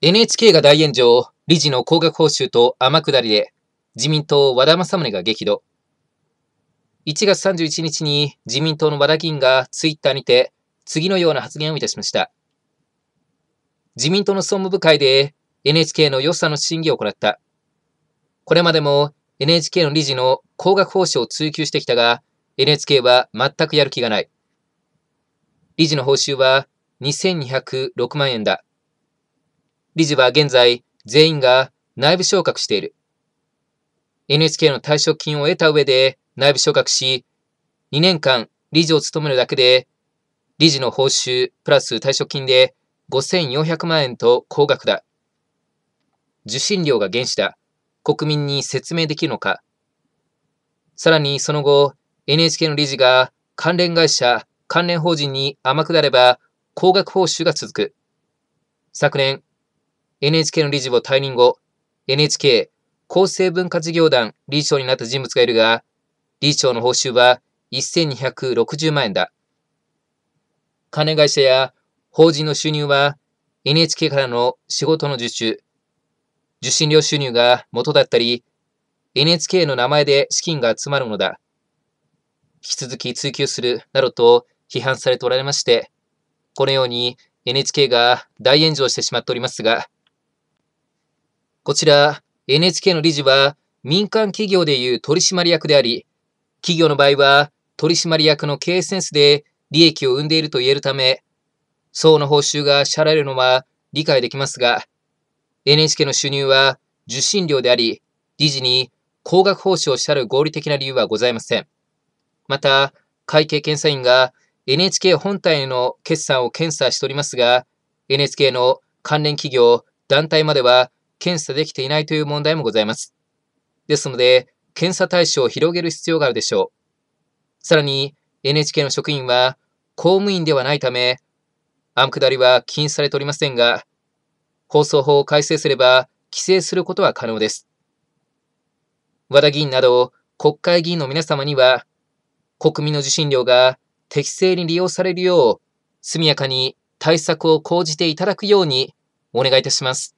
NHK が大炎上、理事の高額報酬と天下りで、自民党和田政宗が激怒。1月31日に自民党の和田議員がツイッターにて、次のような発言をいたしました。自民党の総務部会で NHK の予算の審議を行った。これまでも NHK の理事の高額報酬を追求してきたが、NHK は全くやる気がない。理事の報酬は2206万円だ。理事は現在、全員が内部昇格している。NHK の退職金を得た上で内部昇格し、2年間理事を務めるだけで、理事の報酬プラス退職金で5400万円と高額だ。受信料が原資だ。国民に説明できるのか。さらにその後、NHK の理事が関連会社、関連法人に天下れば高額報酬が続く。昨年、NHK の理事を退任後、NHK 厚生文化事業団理事長になった人物がいるが、理事長の報酬は1260万円だ。金会社や法人の収入は NHK からの仕事の受注、受信料収入が元だったり、NHK の名前で資金が集まるものだ。引き続き追及するなどと批判されておられまして、このように NHK が大炎上してしまっておりますが、こちら、NHK の理事は民間企業でいう取締役であり、企業の場合は取締役の経営センスで利益を生んでいると言えるため、層の報酬が支払えるのは理解できますが、NHK の収入は受信料であり、理事に高額報酬を支払う合理的な理由はございません。また、会計検査院が NHK 本体への決算を検査しておりますが、NHK の関連企業、団体までは検査できていないという問題もございます。ですので、検査対象を広げる必要があるでしょう。さらに、NHK の職員は公務員ではないため、あ下りは禁止されておりませんが、放送法を改正すれば規制することは可能です。和田議員など国会議員の皆様には、国民の受信料が適正に利用されるよう、速やかに対策を講じていただくようにお願いいたします。